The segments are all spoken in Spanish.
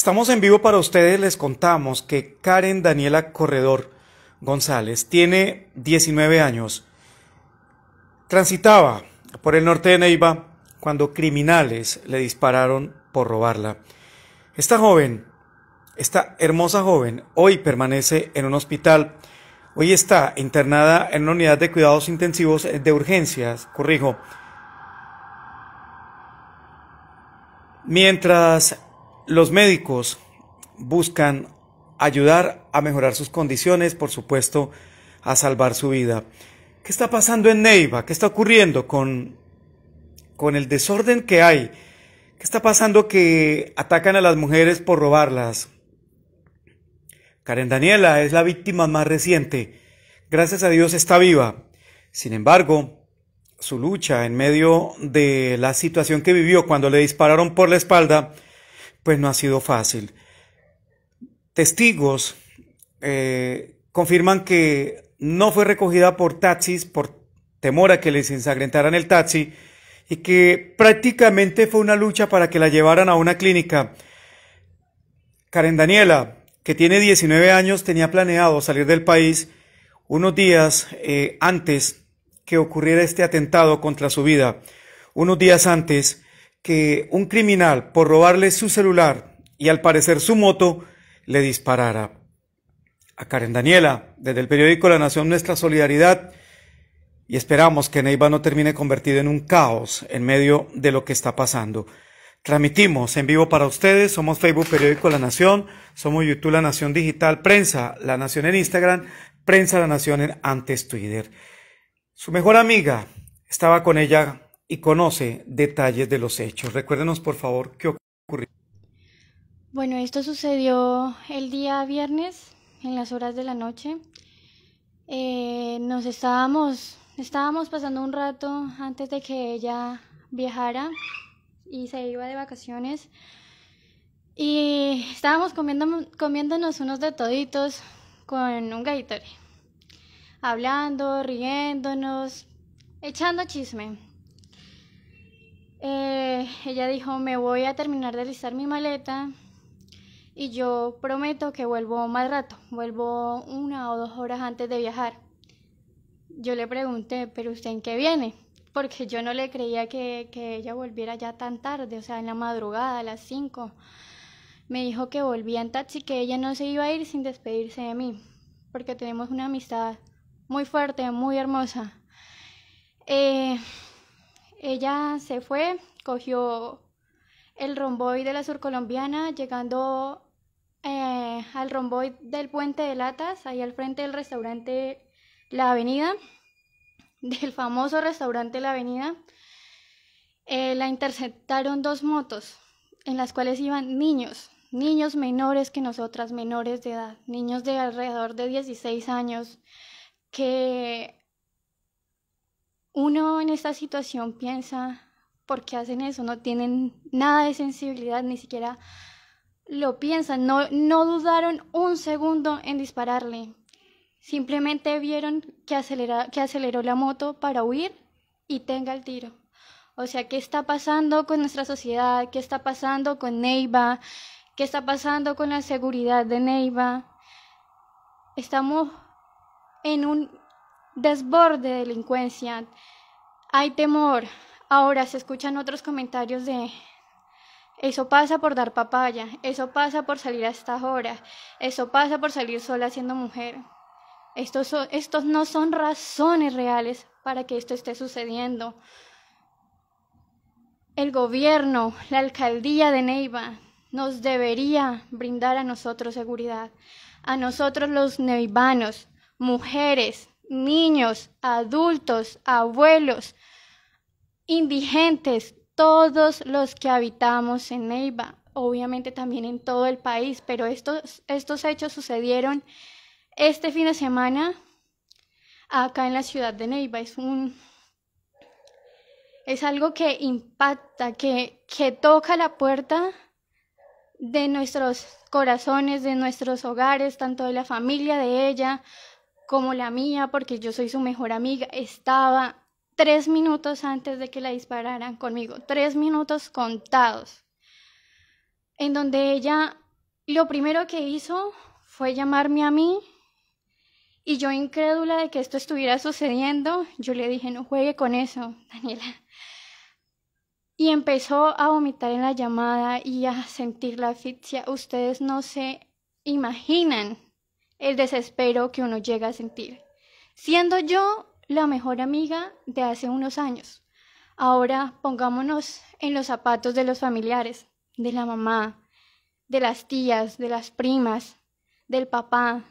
Estamos en vivo para ustedes, les contamos que Karen Daniela Corredor González tiene 19 años. Transitaba por el norte de Neiva cuando criminales le dispararon por robarla. Esta joven, esta hermosa joven, hoy permanece en un hospital. Hoy está internada en una unidad de cuidados intensivos de urgencias, corrijo. Mientras los médicos buscan ayudar a mejorar sus condiciones, por supuesto, a salvar su vida. ¿Qué está pasando en Neiva? ¿Qué está ocurriendo con, con el desorden que hay? ¿Qué está pasando que atacan a las mujeres por robarlas? Karen Daniela es la víctima más reciente. Gracias a Dios está viva. Sin embargo, su lucha en medio de la situación que vivió cuando le dispararon por la espalda pues no ha sido fácil. Testigos eh, confirman que no fue recogida por taxis por temor a que les ensangrentaran el taxi y que prácticamente fue una lucha para que la llevaran a una clínica. Karen Daniela, que tiene 19 años, tenía planeado salir del país unos días eh, antes que ocurriera este atentado contra su vida. Unos días antes que un criminal, por robarle su celular y al parecer su moto, le disparara. A Karen Daniela, desde el periódico La Nación, nuestra solidaridad y esperamos que Neiva no termine convertido en un caos en medio de lo que está pasando. Transmitimos en vivo para ustedes, somos Facebook Periódico La Nación, somos YouTube La Nación Digital, Prensa La Nación en Instagram, Prensa La Nación en antes Twitter. Su mejor amiga estaba con ella y conoce detalles de los hechos. Recuérdenos, por favor, qué ocurrió. Bueno, esto sucedió el día viernes, en las horas de la noche. Eh, nos estábamos, estábamos pasando un rato antes de que ella viajara y se iba de vacaciones. Y estábamos comiendo, comiéndonos unos de toditos con un Gatorade. Hablando, riéndonos, echando chisme. Eh, ella dijo, me voy a terminar de listar mi maleta y yo prometo que vuelvo más rato, vuelvo una o dos horas antes de viajar. Yo le pregunté, pero ¿usted en qué viene? Porque yo no le creía que, que ella volviera ya tan tarde, o sea, en la madrugada, a las 5. Me dijo que volvía en taxi, que ella no se iba a ir sin despedirse de mí, porque tenemos una amistad muy fuerte, muy hermosa. Eh, ella se fue, cogió el romboy de la surcolombiana, llegando eh, al romboy del puente de latas, ahí al frente del restaurante La Avenida, del famoso restaurante La Avenida, eh, la interceptaron dos motos en las cuales iban niños, niños menores que nosotras, menores de edad, niños de alrededor de 16 años, que uno en esta situación piensa, ¿por qué hacen eso? No tienen nada de sensibilidad, ni siquiera lo piensan, no, dudaron un segundo en dispararle. Simplemente vieron que, que aceleró la moto para huir y tenga el tiro. O sea, ¿qué está pasando con nuestra sociedad? ¿Qué está pasando con Neiva? ¿Qué está pasando con la seguridad de Neiva? Estamos en un desborde de delincuencia, hay temor. Ahora se escuchan otros comentarios de eso pasa por dar papaya, eso pasa por salir a estas horas, eso pasa por salir sola siendo mujer. Estos, estos no son razones reales para que esto esté sucediendo. El gobierno, la alcaldía de Neiva, nos debería brindar a nosotros seguridad, a nosotros los neivanos, mujeres, niños, adultos, abuelos, indigentes, todos los que habitamos en Neiva, obviamente también en todo el país, pero estos, estos hechos sucedieron este fin de semana acá en la ciudad de Neiva. Es un, es algo que impacta, que, que, toca la puerta de nuestros corazones, de nuestros hogares, tanto de la familia de ella como la mía, porque yo soy su mejor amiga, estaba tres minutos antes de que la dispararan conmigo, tres minutos contados, en donde ella lo primero que hizo fue llamarme a mí y yo incrédula de que esto estuviera sucediendo, yo le dije, no juegue con eso, Daniela. Y empezó a vomitar en la llamada y a sentir la asfixia. Ustedes no se imaginan el desespero que uno llega a sentir. Siendo yo la mejor amiga de hace unos años. Ahora pongámonos en los zapatos de los familiares, de la mamá, de las tías, de las primas, del papá.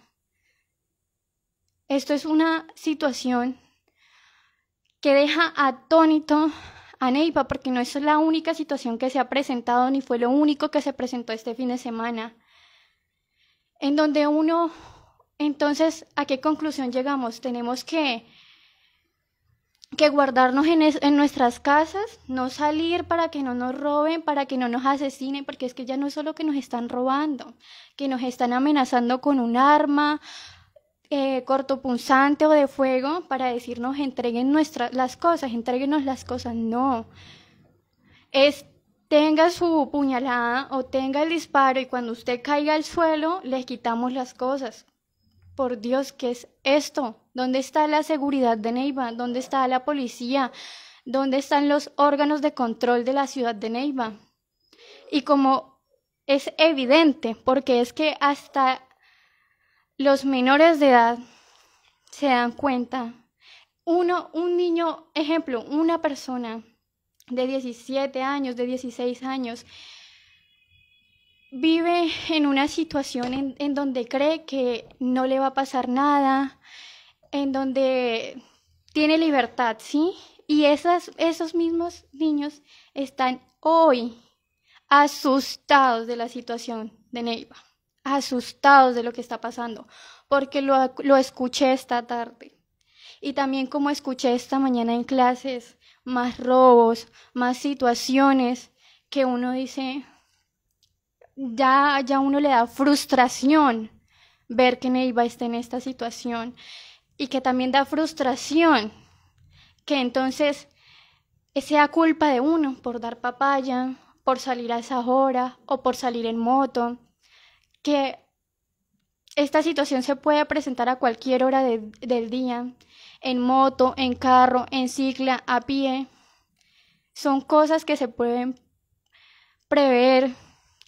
Esto es una situación que deja atónito a Neipa porque no es la única situación que se ha presentado ni fue lo único que se presentó este fin de semana, en donde uno entonces, ¿a qué conclusión llegamos? Tenemos que, que guardarnos en, nuestras casas, no salir para que no nos roben, para que no nos asesinen, porque es que ya no es solo que nos están robando, que nos están amenazando con un arma eh, cortopunzante o de fuego para decirnos entreguen nuestras las cosas, entreguenos las cosas. No. Es tenga su puñalada o tenga el disparo y cuando usted caiga al suelo, les quitamos las cosas por Dios, ¿qué es esto? ¿Dónde está la seguridad de Neiva? ¿Dónde está la policía? ¿Dónde están los órganos de control de la ciudad de Neiva? Y como es evidente, porque es que hasta los menores de edad se dan cuenta. Uno, un niño, ejemplo, una persona de 17 años, de 16 años, vive en una situación en, donde cree que no le va a pasar nada, en donde tiene libertad, ¿sí? Y esas, esos mismos niños están hoy asustados de la situación de Neiva, asustados de lo que está pasando, porque lo, lo escuché esta tarde. Y también como escuché esta mañana en clases, más robos, más situaciones que uno dice, ya, ya uno le da frustración ver que Neiva está en esta situación y que también da frustración que entonces sea culpa de uno por dar papaya, por salir a esa hora o por salir en moto, que esta situación se puede presentar a cualquier hora del día, en moto, en carro, en cicla, a pie. Son cosas que se pueden prever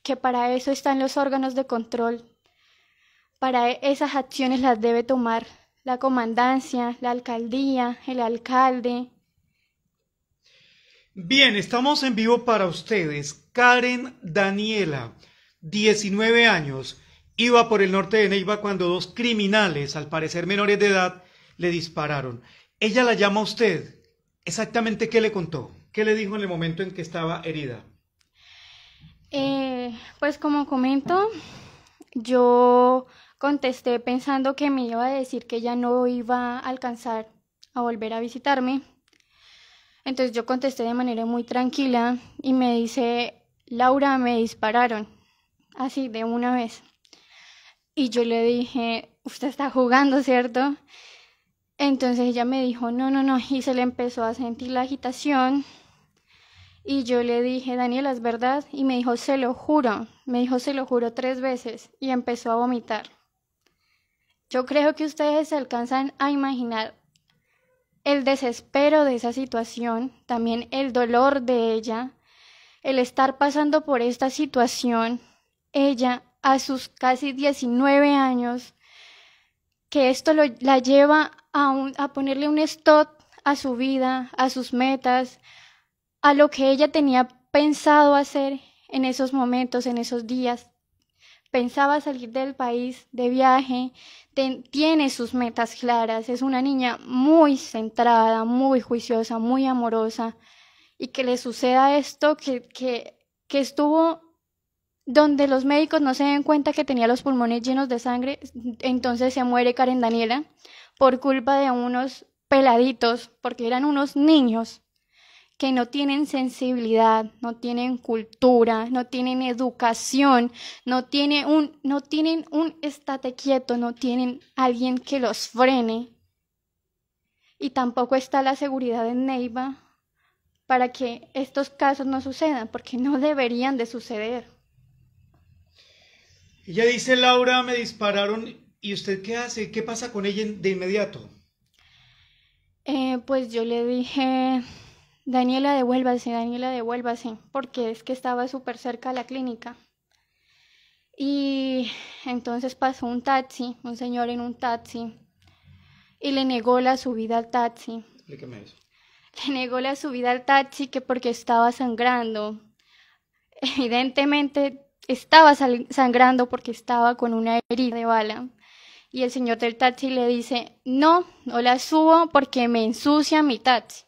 que para eso están los órganos de control. Para e-, esas acciones las debe tomar la comandancia, la alcaldía, el alcalde. Bien, estamos en vivo para ustedes. Karen Daniela, 19 años, iba por el norte de Neiva cuando dos criminales, al parecer menores de edad, le dispararon. Ella la llama a usted. Exactamente qué le contó, qué le dijo en el momento en que estaba herida. Eh, pues como comento, yo contesté pensando que me iba a decir que ya no iba a alcanzar a volver a visitarme. Entonces yo contesté de manera muy tranquila y me dice, Laura, me dispararon, así de una vez. Y yo le dije, usted está jugando, ¿cierto? Entonces ella me dijo, no, no, no, y se le empezó a sentir la agitación y yo le dije, Daniela, ¿es verdad? Y me dijo, se lo juro. Me dijo, se lo juro tres veces. Y empezó a vomitar. Yo creo que ustedes se alcanzan a imaginar el desespero de esa situación, también el dolor de ella, el estar pasando por esta situación, ella a sus casi 19 años, que esto la lleva a, a ponerle un stop a su vida, a sus metas, a lo que ella tenía pensado hacer en esos momentos, en esos días. Pensaba salir del país de viaje, tiene sus metas claras, es una niña muy centrada, muy juiciosa, muy amorosa, y que le suceda esto, que, que estuvo donde los médicos no se den cuenta que tenía los pulmones llenos de sangre, entonces se muere Karen Daniela por culpa de unos peladitos, porque eran unos niños que no tienen sensibilidad, no tienen cultura, no tienen educación, no tienen un, no tienen un estate quieto, no tienen alguien que los frene. Y tampoco está la seguridad en Neiva para que estos casos no sucedan, porque no deberían de suceder. Ella dice, Laura, me dispararon. ¿Y usted qué hace? ¿Qué pasa con ella de inmediato? Eh, pues yo le dije, Daniela, devuélvase, Daniela, devuélvase, porque es que estaba súper cerca de la clínica. Y entonces pasó un taxi, un señor en un taxi, y le negó la subida al taxi. me Le negó la subida al taxi que porque estaba sangrando. Evidentemente estaba sangrando porque estaba con una herida de bala. Y el señor del taxi le dice, no, no la subo porque me ensucia mi taxi.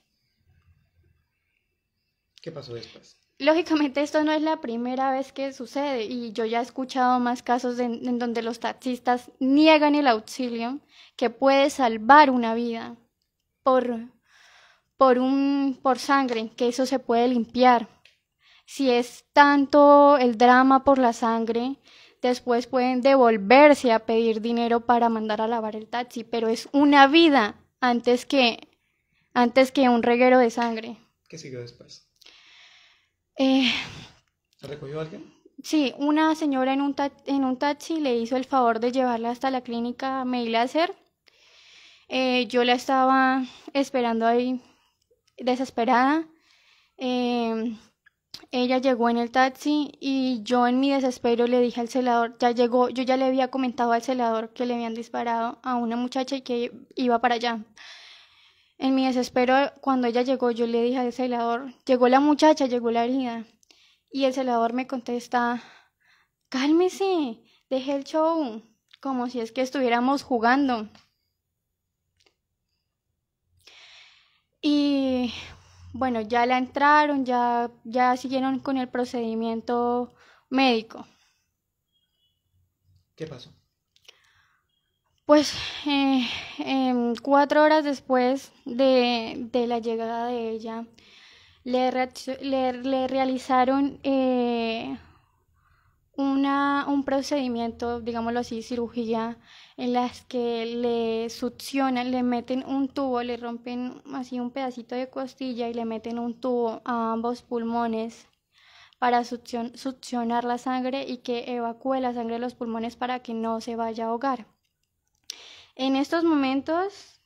¿Qué pasó después? Lógicamente esto no es la primera vez que sucede y yo ya he escuchado más casos en donde los taxistas niegan el auxilio que puede salvar una vida por, por, un, por sangre, que eso se puede limpiar. Si es tanto el drama por la sangre, después pueden devolverse a pedir dinero para mandar a lavar el taxi, pero es una vida antes que, antes que un reguero de sangre. ¿Qué siguió después? Eh, ¿Se recogió alguien? Sí, una señora en un, en un taxi le hizo el favor de llevarla hasta la clínica Meilaser. Eh, yo la estaba esperando ahí desesperada. Em, ella llegó en el taxi y yo en mi desespero le dije al celador, ya llegó, yo ya le había comentado al celador que le habían disparado a una muchacha y que iba para allá. En mi desespero, cuando ella llegó, yo le dije al celador, llegó la muchacha, llegó la herida. Y el celador me contesta, cálmese, deje el show, como si es que estuviéramos jugando. Y bueno, ya la entraron, ya, ya siguieron con el procedimiento médico. ¿Qué pasó? pues eh, em, cuatro horas después de, la llegada de ella, le, realizaron eh, una, un procedimiento, digámoslo así, cirugía, en las que le succionan, le meten un tubo, le rompen así un pedacito de costilla y le meten un tubo a ambos pulmones para succionar la sangre y que evacúe la sangre de los pulmones para que no se vaya a ahogar. En estos momentos,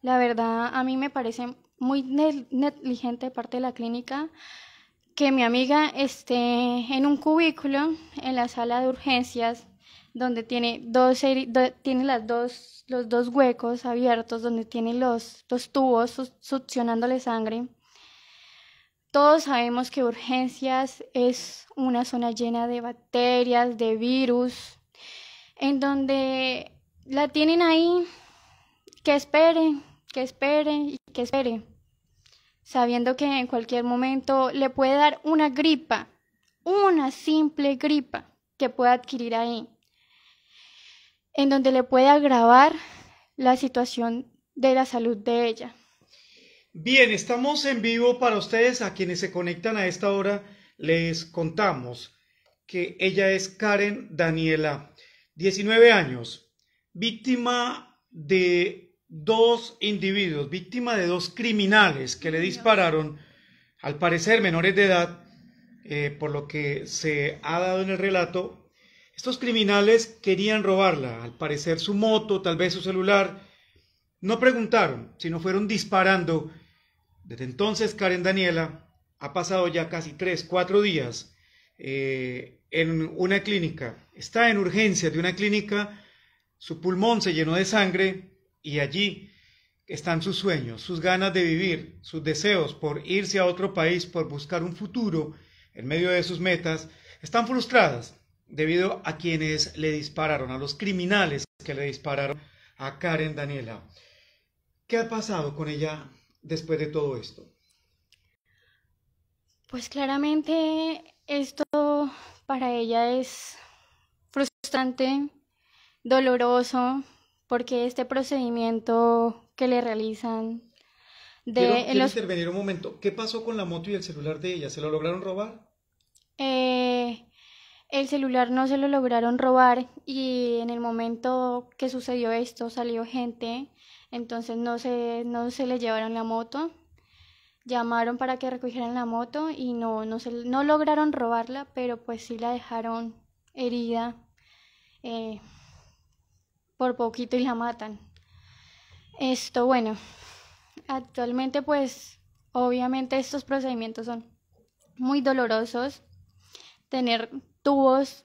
la verdad, a mí me parece muy negligente parte de la clínica que mi amiga esté en un cubículo en la sala de urgencias donde tiene dos tiene dos los dos huecos abiertos donde tiene los, tubos succionándole sangre. Todos sabemos que urgencias es una zona llena de bacterias, de virus, en donde la tienen ahí, que espere, que espere y que espere, sabiendo que en cualquier momento le puede dar una gripa, una simple gripa que pueda adquirir ahí, en donde le puede agravar la situación de la salud de ella. Bien, estamos en vivo para ustedes, a quienes se conectan a esta hora, les contamos que ella es Karen Daniela, 19 años, víctima de dos individuos, víctima de dos criminales que le dispararon, al parecer menores de edad, eh, por lo que se ha dado en el relato. Estos criminales querían robarla, al parecer su moto, tal vez su celular. No preguntaron, sino fueron disparando. Desde entonces, Karen Daniela ha pasado ya casi tres, cuatro días eh, en una clínica. Está en urgencia de una clínica su pulmón se llenó de sangre y allí están sus sueños, sus ganas de vivir, sus deseos por irse a otro país, por buscar un futuro en medio de sus metas, están frustradas debido a quienes le dispararon, a los criminales que le dispararon a Karen Daniela. ¿Qué ha pasado con ella después de todo esto? Pues claramente esto para ella es frustrante, doloroso porque este procedimiento que le realizan de quiero, intervenir un momento. ¿Qué pasó con la moto y el celular de ella? ¿Se lo lograron robar? Eh, el celular no se lo lograron robar y en el momento que sucedió esto salió gente, entonces no se, no se le llevaron la moto. Llamaron para que recogieran la moto y no, no, se, no lograron robarla, pero pues sí la dejaron herida. Eh, por poquito y la matan. Esto, bueno, actualmente pues obviamente estos procedimientos son muy dolorosos. Tener tubos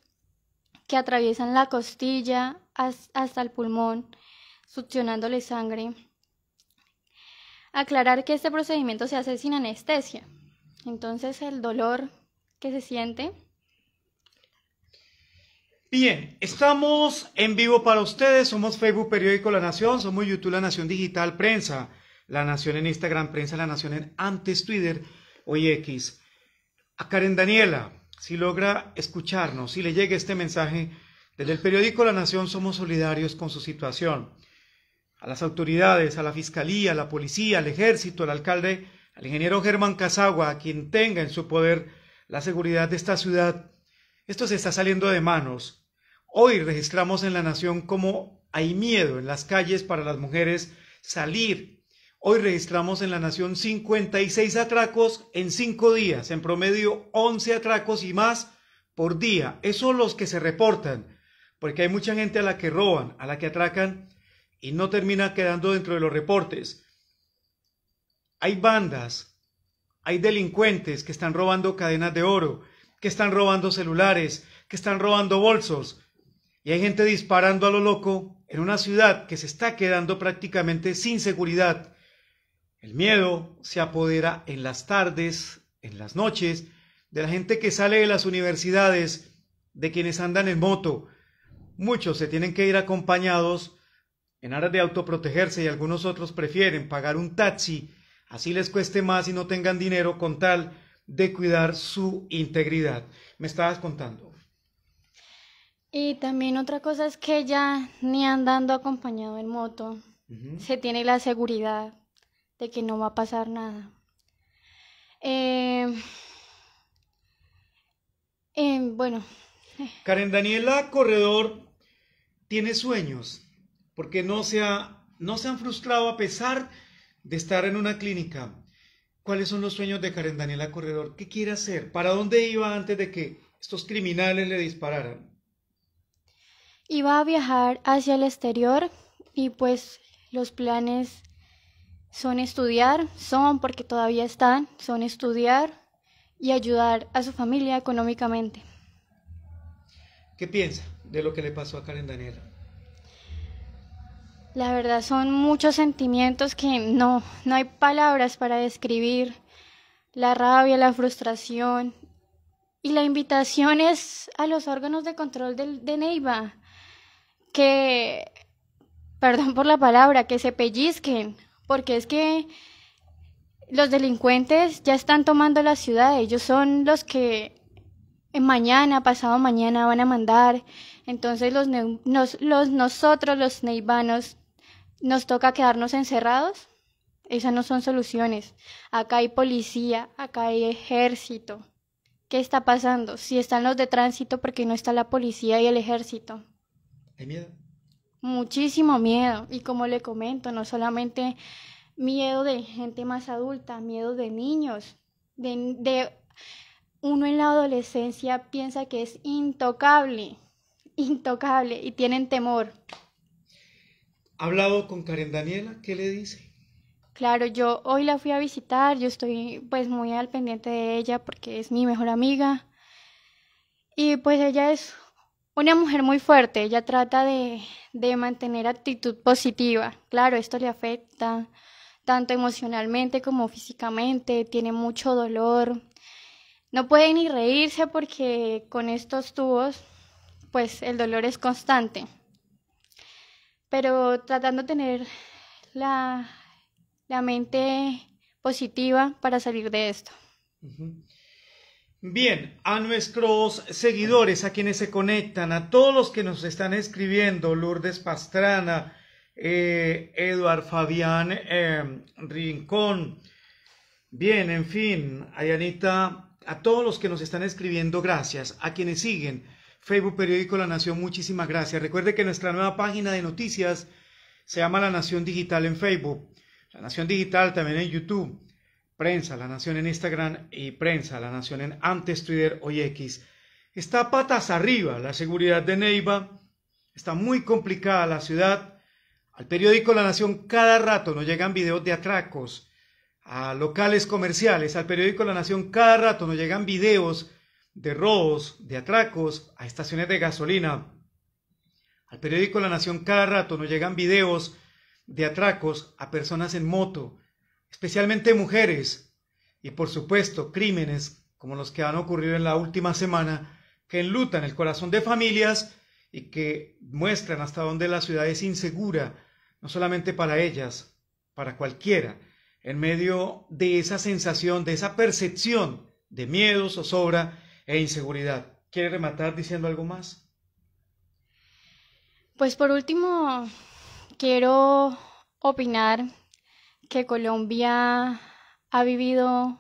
que atraviesan la costilla hasta el pulmón, succionándole sangre. Aclarar que este procedimiento se hace sin anestesia. Entonces el dolor que se siente Bien, estamos en vivo para ustedes. Somos Facebook Periódico La Nación, somos YouTube La Nación Digital Prensa, La Nación en Instagram Prensa, La Nación en antes Twitter, hoy X. A Karen Daniela, si logra escucharnos, si le llega este mensaje, desde el periódico La Nación somos solidarios con su situación. A las autoridades, a la fiscalía, a la policía, al ejército, al alcalde, al ingeniero Germán Casagua, a quien tenga en su poder la seguridad de esta ciudad. Esto se está saliendo de manos. Hoy registramos en la nación cómo hay miedo en las calles para las mujeres salir. Hoy registramos en la nación 56 atracos en cinco días, en promedio 11 atracos y más por día. Esos los que se reportan, porque hay mucha gente a la que roban, a la que atracan y no termina quedando dentro de los reportes. Hay bandas, hay delincuentes que están robando cadenas de oro, que están robando celulares, que están robando bolsos, y hay gente disparando a lo loco en una ciudad que se está quedando prácticamente sin seguridad. El miedo se apodera en las tardes, en las noches, de la gente que sale de las universidades, de quienes andan en moto. Muchos se tienen que ir acompañados en aras de autoprotegerse y algunos otros prefieren pagar un taxi, así les cueste más y no tengan dinero con tal de cuidar su integridad. Me estabas contando. Y también otra cosa es que ya ni andando acompañado en moto se tiene la seguridad de que no va a pasar nada. Em, em, bueno. Karen Daniela Corredor tiene sueños porque no se, ha, no se han frustrado a pesar de estar en una clínica. ¿Cuáles son los sueños de Karen Daniela Corredor? ¿Qué quiere hacer? ¿Para dónde iba antes de que estos criminales le dispararan? va a viajar hacia el exterior y pues los planes son estudiar, son porque todavía están, son estudiar y ayudar a su familia económicamente. ¿Qué piensa de lo que le pasó a Karen La verdad son muchos sentimientos que no, no hay palabras para describir. La rabia, la frustración y la invitación es a los órganos de control del, de Neiva que, perdón por la palabra, que se pellizquen, porque es que los delincuentes ya están tomando la ciudad, ellos son los que mañana, pasado mañana van a mandar, entonces los, los nosotros, los neivanos, nos toca quedarnos encerrados. Esas no son soluciones. Acá hay policía, acá hay ejército. ¿Qué está pasando? Si están los de tránsito, ¿por qué no está la policía y el ejército? ¿Hay miedo? Muchísimo miedo. Y como le comento, no solamente miedo de gente más adulta, miedo de niños, de, uno en la adolescencia piensa que es intocable, intocable y tienen temor. ¿Ha hablado con Karen Daniela? ¿Qué le dice? Claro, yo hoy la fui a visitar, yo estoy pues muy al pendiente de ella porque es mi mejor amiga y pues ella es una mujer muy fuerte, ella trata de, mantener actitud positiva. Claro, esto le afecta tanto emocionalmente como físicamente, tiene mucho dolor. No puede ni reírse porque con estos tubos, pues el dolor es constante. Pero tratando de tener la, la mente positiva para salir de esto. Bien, a nuestros seguidores, a quienes se conectan, a todos los que nos están escribiendo, Lourdes Pastrana, eh, Eduard Fabián em, Rincón, bien, en fin, Ayanita, a todos los que nos están escribiendo, gracias, a quienes siguen, Facebook Periódico La Nación, muchísimas gracias. Recuerde que nuestra nueva página de noticias se llama La Nación Digital en Facebook, La Nación Digital también en YouTube. Prensa La Nación en Instagram y Prensa La Nación en antes Twitter o X. Está patas arriba la seguridad de Neiva. Está muy complicada la ciudad. Al periódico La Nación cada rato nos llegan videos de atracos a locales comerciales. Al periódico La Nación cada rato nos llegan videos de robos, de atracos a estaciones de gasolina. Al periódico La Nación cada rato nos llegan videos de atracos a personas en moto especialmente mujeres, y por supuesto crímenes como los que han ocurrido en la última semana, que enlutan el corazón de familias y que muestran hasta dónde la ciudad es insegura, no solamente para ellas, para cualquiera, en medio de esa sensación, de esa percepción de miedo, zozobra e inseguridad. ¿Quiere rematar diciendo algo más? Pues por último, quiero opinar que Colombia ha vivido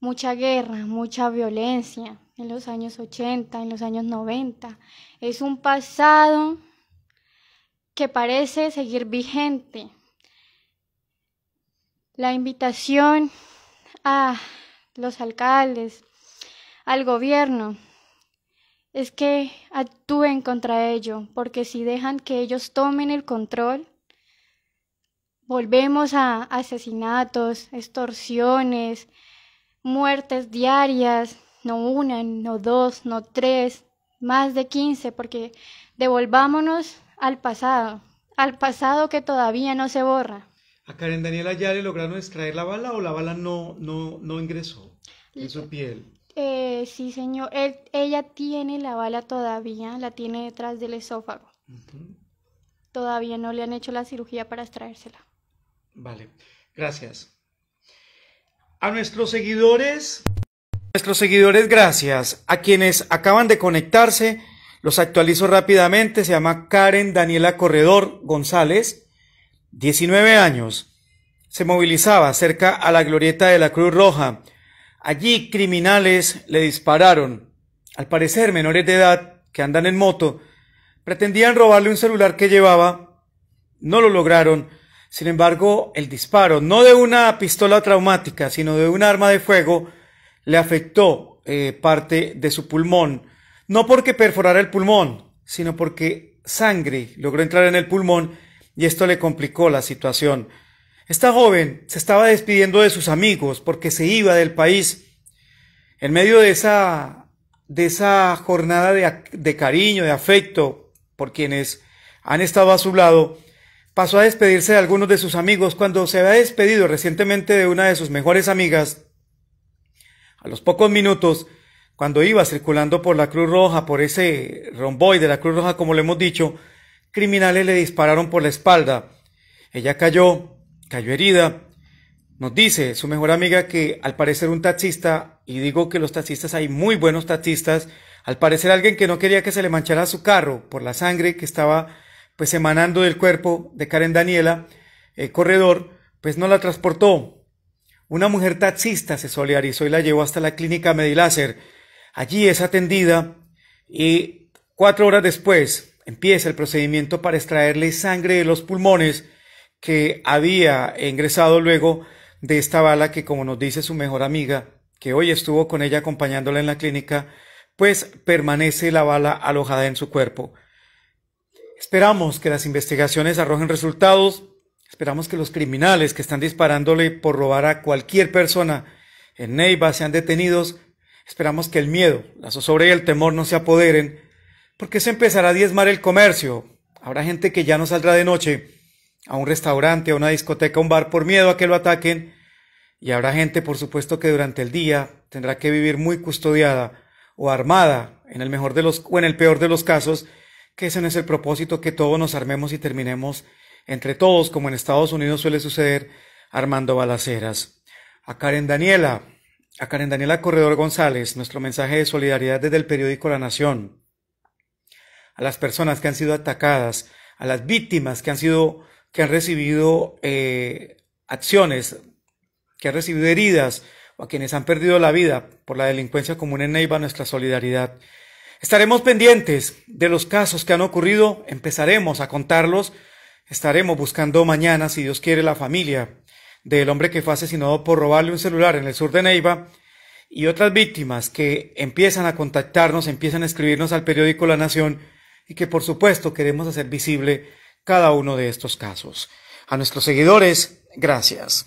mucha guerra, mucha violencia en los años 80, en los años 90. Es un pasado que parece seguir vigente. La invitación a los alcaldes, al gobierno, es que actúen contra ello, porque si dejan que ellos tomen el control, Volvemos a asesinatos, extorsiones, muertes diarias, no una, no dos, no tres, más de quince, porque devolvámonos al pasado, al pasado que todavía no se borra. ¿A Karen Daniela ya le lograron extraer la bala o la bala no, no, no ingresó en su piel? Eh, sí, señor. ella tiene la bala todavía, la tiene detrás del esófago. Todavía no le han hecho la cirugía para extraérsela. Vale, gracias. A nuestros seguidores. Nuestros seguidores, gracias. A quienes acaban de conectarse, los actualizo rápidamente. Se llama Karen Daniela Corredor González, 19 años. Se movilizaba cerca a la glorieta de la Cruz Roja. Allí criminales le dispararon. Al parecer menores de edad que andan en moto. Pretendían robarle un celular que llevaba. No lo lograron sin embargo, el disparo, no de una pistola traumática, sino de un arma de fuego, le afectó eh, parte de su pulmón. No porque perforara el pulmón, sino porque sangre logró entrar en el pulmón y esto le complicó la situación. Esta joven se estaba despidiendo de sus amigos porque se iba del país. En medio de esa, de esa jornada de, de cariño, de afecto por quienes han estado a su lado, pasó a despedirse de algunos de sus amigos cuando se había despedido recientemente de una de sus mejores amigas. A los pocos minutos, cuando iba circulando por la Cruz Roja, por ese romboy de la Cruz Roja, como le hemos dicho, criminales le dispararon por la espalda. Ella cayó, cayó herida. Nos dice su mejor amiga que al parecer un taxista, y digo que los taxistas hay muy buenos taxistas, al parecer alguien que no quería que se le manchara su carro por la sangre que estaba pues emanando del cuerpo de Karen Daniela el eh, Corredor, pues no la transportó. Una mujer taxista se solidarizó y la llevó hasta la clínica Medilácer. Allí es atendida y cuatro horas después empieza el procedimiento para extraerle sangre de los pulmones que había ingresado luego de esta bala que, como nos dice su mejor amiga, que hoy estuvo con ella acompañándola en la clínica, pues permanece la bala alojada en su cuerpo. Esperamos que las investigaciones arrojen resultados. Esperamos que los criminales que están disparándole por robar a cualquier persona en Neiva sean detenidos. Esperamos que el miedo, la zozobra y el temor no se apoderen, porque se empezará a diezmar el comercio. Habrá gente que ya no saldrá de noche a un restaurante, a una discoteca, a un bar por miedo a que lo ataquen. Y habrá gente, por supuesto, que durante el día tendrá que vivir muy custodiada o armada, en el mejor de los o en el peor de los casos, que ese no es el propósito, que todos nos armemos y terminemos entre todos, como en Estados Unidos suele suceder, armando balaceras. A Karen Daniela, a Karen Daniela Corredor González, nuestro mensaje de solidaridad desde el periódico La Nación. A las personas que han sido atacadas, a las víctimas que han sido, que han recibido eh, acciones, que han recibido heridas, o a quienes han perdido la vida por la delincuencia común en Neiva, nuestra solidaridad. Estaremos pendientes de los casos que han ocurrido, empezaremos a contarlos, estaremos buscando mañana, si Dios quiere, la familia del hombre que fue asesinado por robarle un celular en el sur de Neiva y otras víctimas que empiezan a contactarnos, empiezan a escribirnos al periódico La Nación y que por supuesto queremos hacer visible cada uno de estos casos. A nuestros seguidores, gracias.